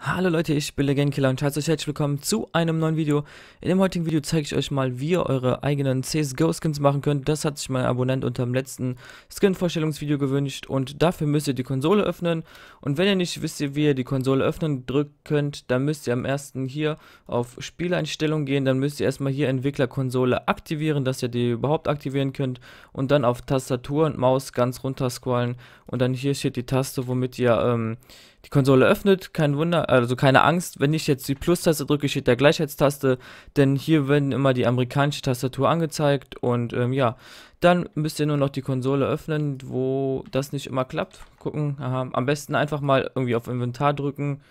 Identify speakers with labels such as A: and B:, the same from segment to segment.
A: Hallo Leute, ich bin Legendkiller und herzlich willkommen zu einem neuen Video. In dem heutigen Video zeige ich euch mal, wie ihr eure eigenen CSGO-Skins machen könnt. Das hat sich mein Abonnent unter dem letzten Skin-Vorstellungsvideo gewünscht und dafür müsst ihr die Konsole öffnen. Und wenn ihr nicht wisst, wie ihr die Konsole öffnen drückt könnt, dann müsst ihr am ersten hier auf Spieleinstellungen gehen. Dann müsst ihr erstmal hier Entwicklerkonsole aktivieren, dass ihr die überhaupt aktivieren könnt. Und dann auf Tastatur und Maus ganz runter scrollen. Und dann hier steht die Taste, womit ihr ähm, die Konsole öffnet. Kein Wunder, also keine Angst, wenn ich jetzt die Plus-Taste drücke, steht der Gleichheitstaste, denn hier werden immer die amerikanische Tastatur angezeigt und ähm, ja, dann müsst ihr nur noch die Konsole öffnen, wo das nicht immer klappt. Gucken, aha, am besten einfach mal irgendwie auf Inventar drücken,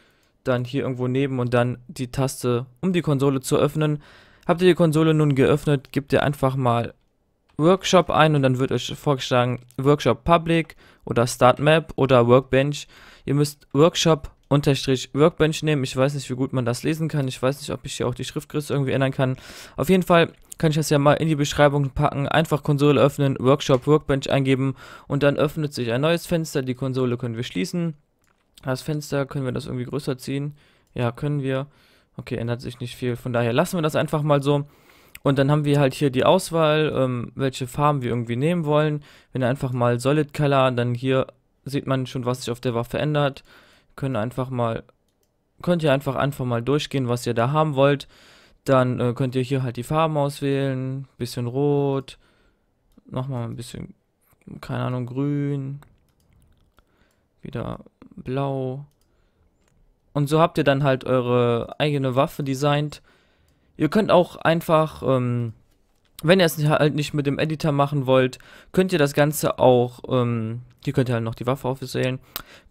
A: dann hier irgendwo neben und dann die Taste, um die Konsole zu öffnen. Habt ihr die Konsole nun geöffnet, gebt ihr einfach mal Workshop ein und dann wird euch vorgeschlagen Workshop Public oder Start Map oder Workbench. Ihr müsst Workshop unterstrich Workbench nehmen. Ich weiß nicht, wie gut man das lesen kann. Ich weiß nicht, ob ich hier auch die Schriftgröße irgendwie ändern kann. Auf jeden Fall kann ich das ja mal in die Beschreibung packen. Einfach Konsole öffnen, Workshop Workbench eingeben und dann öffnet sich ein neues Fenster. Die Konsole können wir schließen. Das Fenster können wir das irgendwie größer ziehen. Ja, können wir. Okay, ändert sich nicht viel. Von daher lassen wir das einfach mal so. Und dann haben wir halt hier die Auswahl, ähm, welche Farben wir irgendwie nehmen wollen. Wenn einfach mal Solid Color, dann hier sieht man schon, was sich auf der Waffe ändert können einfach mal, könnt ihr einfach einfach mal durchgehen, was ihr da haben wollt. Dann äh, könnt ihr hier halt die Farben auswählen, bisschen rot, nochmal ein bisschen, keine Ahnung, grün, wieder blau. Und so habt ihr dann halt eure eigene Waffe designt. Ihr könnt auch einfach ähm, wenn ihr es halt nicht mit dem Editor machen wollt, könnt ihr das Ganze auch, ähm, hier könnt ihr halt noch die Waffe aufwählen,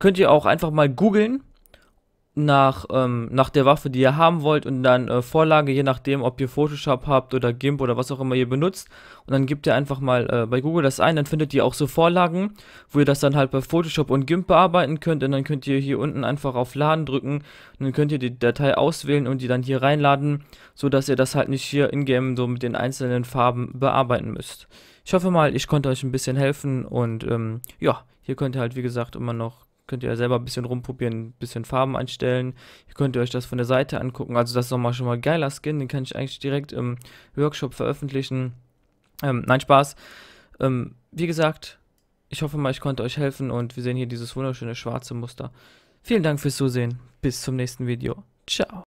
A: könnt ihr auch einfach mal googeln nach, ähm, nach der Waffe, die ihr haben wollt und dann äh, Vorlage, je nachdem, ob ihr Photoshop habt oder GIMP oder was auch immer ihr benutzt. Und dann gebt ihr einfach mal äh, bei Google das ein, dann findet ihr auch so Vorlagen, wo ihr das dann halt bei Photoshop und GIMP bearbeiten könnt. Und dann könnt ihr hier unten einfach auf Laden drücken und dann könnt ihr die Datei auswählen und die dann hier reinladen, so dass ihr das halt nicht hier in-game so mit den einzelnen Farben bearbeiten müsst. Ich hoffe mal, ich konnte euch ein bisschen helfen und ähm, ja, hier könnt ihr halt wie gesagt immer noch Könnt ihr selber ein bisschen rumprobieren, ein bisschen Farben einstellen. Ihr könnt euch das von der Seite angucken. Also das ist nochmal schon mal geiler Skin. Den kann ich eigentlich direkt im Workshop veröffentlichen. Ähm, nein, Spaß. Ähm, wie gesagt, ich hoffe mal, ich konnte euch helfen und wir sehen hier dieses wunderschöne schwarze Muster. Vielen Dank fürs Zusehen. Bis zum nächsten Video. Ciao.